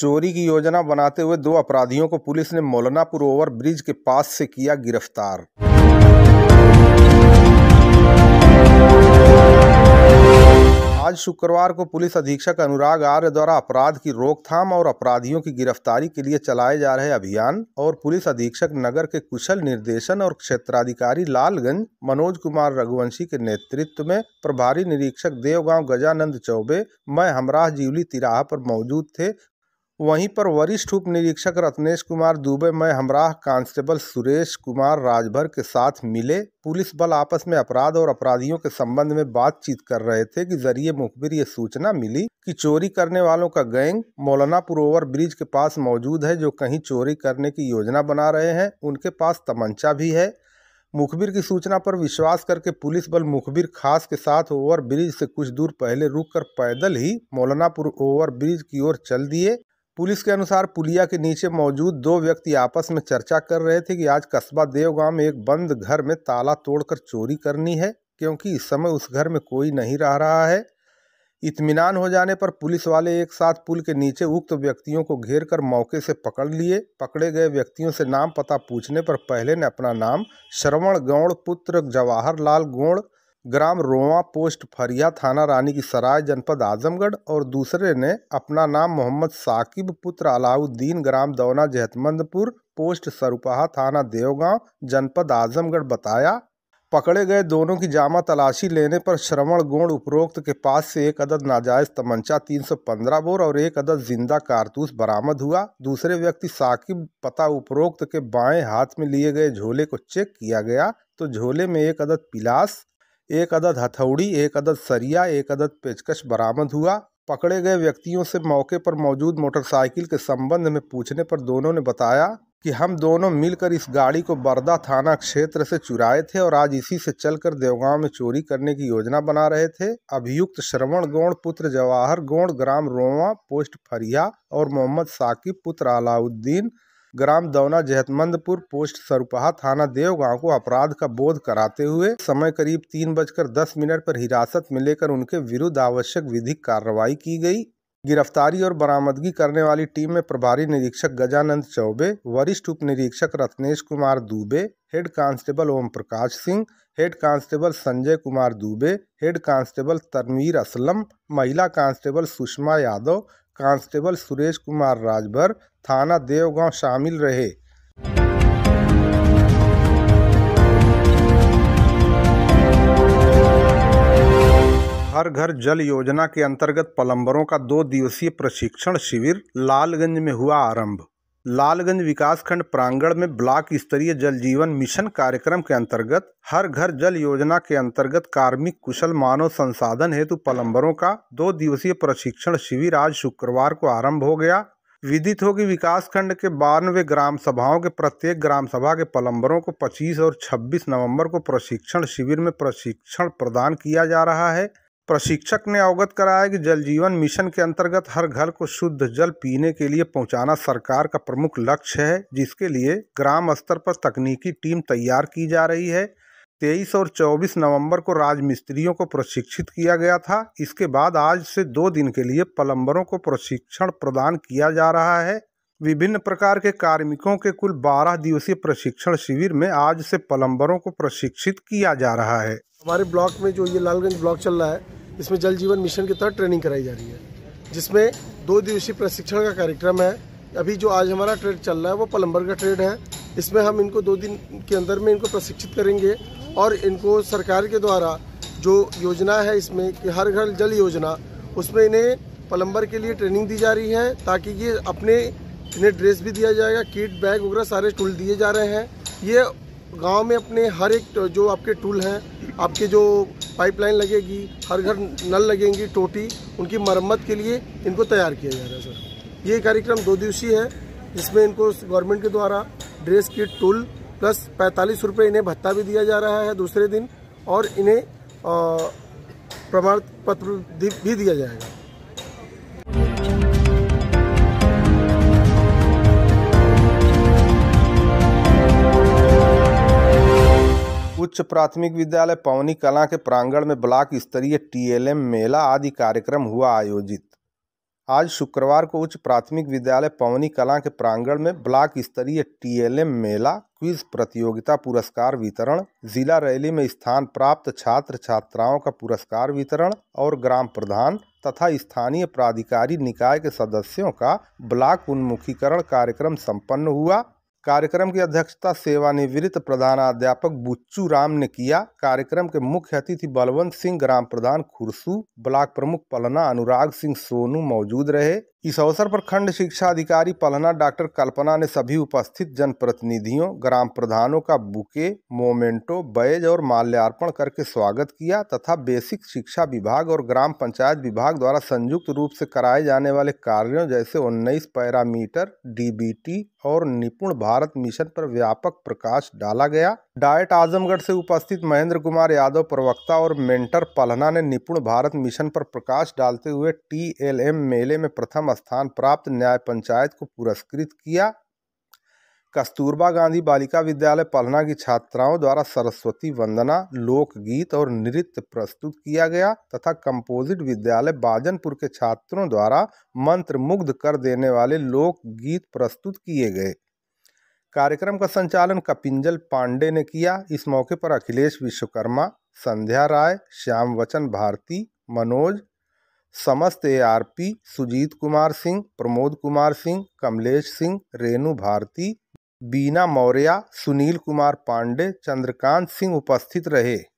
चोरी की योजना बनाते हुए दो अपराधियों को पुलिस ने मौलानापुर ओवर ब्रिज के पास से किया गिरफ्तार आज शुक्रवार को पुलिस अधीक्षक अनुराग आर्य द्वारा अपराध की रोकथाम और अपराधियों की गिरफ्तारी के लिए चलाए जा रहे अभियान और पुलिस अधीक्षक नगर के कुशल निर्देशन और क्षेत्राधिकारी लालगंज मनोज कुमार रघुवंशी के नेतृत्व में प्रभारी निरीक्षक देवगांव गजानंद चौबे मैं हमराह जीवली तिराह पर मौजूद थे वहीं पर वरिष्ठ उप निरीक्षक रत्नेश कुमार दुबे में हमराह कांस्टेबल सुरेश कुमार राजभर के साथ मिले पुलिस बल आपस में अपराध और अपराधियों के संबंध में बातचीत कर रहे थे कि जरिए मुखबिर ये सूचना मिली कि चोरी करने वालों का गैंग मौलानापुर ओवर ब्रिज के पास मौजूद है जो कहीं चोरी करने की योजना बना रहे हैं उनके पास तमंचा भी है मुखबिर की सूचना पर विश्वास करके पुलिस बल मुखबिर खास के साथ ओवर ब्रिज से कुछ दूर पहले रुककर पैदल ही मौलानापुर ओवर ब्रिज की ओर चल दिए पुलिस के अनुसार पुलिया के नीचे मौजूद दो व्यक्ति आपस में चर्चा कर रहे थे कि आज कस्बा देवगांव में एक बंद घर में ताला तोड़कर चोरी करनी है क्योंकि इस समय उस घर में कोई नहीं रह रहा है इत्मीनान हो जाने पर पुलिस वाले एक साथ पुल के नीचे उक्त व्यक्तियों को घेर कर मौके से पकड़ लिए पकड़े गए व्यक्तियों से नाम पता पूछने पर पहले ने अपना नाम श्रवण गौड़ पुत्र जवाहरलाल गौड़ ग्राम रोवा पोस्ट फरिया थाना रानी की सराय जनपद आजमगढ़ और दूसरे ने अपना नाम मोहम्मद साकिब पुत्र अलाउद्दीन ग्राम दौना जहतमंदपुर पोस्ट सरुपाहा थाना देवगांव जनपद आजमगढ़ बताया पकड़े गए दोनों की जामा तलाशी लेने पर श्रवण गोण उपरोक्त के पास से एक अदद नाजायज तमंचा 315 बोर और एक अदद जिंदा कारतूस बरामद हुआ दूसरे व्यक्ति साकिब पता उपरोक्त के बाएं हाथ में लिए गए झोले को चेक किया गया तो झोले में एक अदद पिलास एक अदद हथौड़ी एक अदद सरिया एक अदद पेचकश बरामद हुआ पकड़े गए व्यक्तियों से मौके पर मौजूद मोटरसाइकिल के संबंध में पूछने पर दोनों ने बताया कि हम दोनों मिलकर इस गाड़ी को बरदा थाना क्षेत्र से चुराए थे और आज इसी से चलकर देवगांव में चोरी करने की योजना बना रहे थे अभियुक्त श्रवण गौड़ पुत्र जवाहर गौड़ ग्राम रोवा पोस्ट फरिया और मोहम्मद साकिब पुत्र अलाउद्दीन ग्राम दौना जहतमंदपुर पोस्ट सरुपहा थाना देवगांव को अपराध का बोध कराते हुए समय करीब तीन बजकर दस मिनट पर हिरासत में लेकर उनके विरुद्ध आवश्यक विधिक कार्रवाई की गई गिरफ्तारी और बरामदगी करने वाली टीम में प्रभारी निरीक्षक गजानंद चौबे वरिष्ठ उप निरीक्षक Ratnesh Kumar Dubey head constable Om Prakash Singh head constable Sanjay Kumar Dubey head constable Tanveer Aslam महिला कांस्टेबल सुषमा यादव कांस्टेबल सुरेश कुमार राजभर थाना देवगांव शामिल रहे हर घर जल योजना के अंतर्गत पलम्बरों का दो दिवसीय प्रशिक्षण शिविर लालगंज में हुआ आरंभ लालगंज विकासखंड प्रांगण में ब्लॉक स्तरीय जल जीवन मिशन कार्यक्रम के अंतर्गत हर घर जल योजना के अंतर्गत कार्मिक कुशल मानव संसाधन हेतु पलम्बरों का दो दिवसीय प्रशिक्षण शिविर आज शुक्रवार को आरंभ हो गया विदित हो कि विकासखंड के बारहवे ग्राम सभाओं के प्रत्येक ग्राम सभा के पलम्बरों को 25 और 26 नवंबर को प्रशिक्षण शिविर में प्रशिक्षण प्रदान किया जा रहा है प्रशिक्षक ने अवगत कराया कि जल जीवन मिशन के अंतर्गत हर घर को शुद्ध जल पीने के लिए पहुंचाना सरकार का प्रमुख लक्ष्य है जिसके लिए ग्राम स्तर पर तकनीकी टीम तैयार की जा रही है तेईस और चौबीस नवंबर को राजमिस्त्रियों को प्रशिक्षित किया गया था इसके बाद आज से दो दिन के लिए पलम्बरों को प्रशिक्षण प्रदान किया जा रहा है विभिन्न प्रकार के कार्मिकों के कुल बारह दिवसीय प्रशिक्षण शिविर में आज से पलम्बरों को प्रशिक्षित किया जा रहा है हमारे ब्लॉक में जो ये लालगंज ब्लॉक चल रहा है इसमें जल जीवन मिशन के तहत ट्रेनिंग कराई जा रही है जिसमें दो दिवसीय प्रशिक्षण का कार्यक्रम है अभी जो आज हमारा ट्रेड चल रहा है वो पलम्बर का ट्रेड है इसमें हम इनको दो दिन के अंदर में इनको प्रशिक्षित करेंगे और इनको सरकार के द्वारा जो योजना है इसमें कि हर घर जल योजना उसमें इन्हें पलम्बर के लिए ट्रेनिंग दी जा रही है ताकि ये अपने इन्हें ड्रेस भी दिया जाएगा किट बैग वगैरह सारे टूल दिए जा रहे हैं ये गांव में अपने हर एक जो आपके टूल हैं आपके जो पाइपलाइन लगेगी हर घर नल लगेंगी टोटी उनकी मरम्मत के लिए इनको तैयार किया जा रहा है सर ये कार्यक्रम दो दिवसीय है जिसमें इनको गवर्नमेंट के द्वारा ड्रेस किट टूल प्लस पैंतालीस रुपये इन्हें भत्ता भी दिया जा रहा है दूसरे दिन और इन्हें प्रमाण पत्र भी दिया जाएगा उच्च प्राथमिक विद्यालय पवनी कला के प्रांगण में ब्लॉक स्तरीय टीएलएम मेला आदि कार्यक्रम हुआ आयोजित आज शुक्रवार को उच्च प्राथमिक विद्यालय पवनी कला के प्रांगण में ब्लॉक स्तरीय टीएलएम मेला क्विज प्रतियोगिता पुरस्कार वितरण जिला रैली में स्थान प्राप्त छात्र छात्राओं का पुरस्कार वितरण और ग्राम प्रधान तथा स्थानीय प्राधिकारी निकाय के सदस्यों का ब्लॉक उन्मुखीकरण कार्यक्रम संपन्न हुआ कार्यक्रम की अध्यक्षता सेवानिवृत्त प्रधानाध्यापक बुच्चू राम ने किया कार्यक्रम के मुख्य अतिथि बलवंत सिंह ग्राम प्रधान खुरसू ब्लॉक प्रमुख पलना अनुराग सिंह सोनू मौजूद रहे इस अवसर पर खंड शिक्षा अधिकारी पलना डॉक्टर कल्पना ने सभी उपस्थित जनप्रतिनिधियों ग्राम प्रधानों का बुके मोमेंटो बैज और माल्यार्पण करके स्वागत किया तथा बेसिक शिक्षा विभाग और ग्राम पंचायत विभाग द्वारा संयुक्त रूप से कराए जाने वाले कार्यों जैसे 19 पैरामीटर डीबीटी और निपुण भारत मिशन पर व्यापक प्रकाश डाला गया डाइट आजमगढ़ से उपस्थित महेंद्र कुमार यादव प्रवक्ता और मेंटर पलना ने निपुण भारत मिशन पर प्रकाश डालते हुए टीएलएम मेले में प्रथम स्थान प्राप्त न्याय पंचायत को पुरस्कृत किया कस्तूरबा गांधी बालिका विद्यालय पलना की छात्राओं द्वारा सरस्वती वंदना लोकगीत और नृत्य प्रस्तुत किया गया तथा कंपोजिट विद्यालय बाजनपुर के छात्रों द्वारा मंत्रमुग्ध कर देने वाले लोकगीत प्रस्तुत किए गए कार्यक्रम का संचालन कपिंजल पांडे ने किया इस मौके पर अखिलेश विश्वकर्मा संध्या राय श्याम वचन भारती मनोज समस्त एआरपी सुजीत कुमार सिंह प्रमोद कुमार सिंह कमलेश सिंह रेणु भारती बीना मौर्या सुनील कुमार पांडे चंद्रकांत सिंह उपस्थित रहे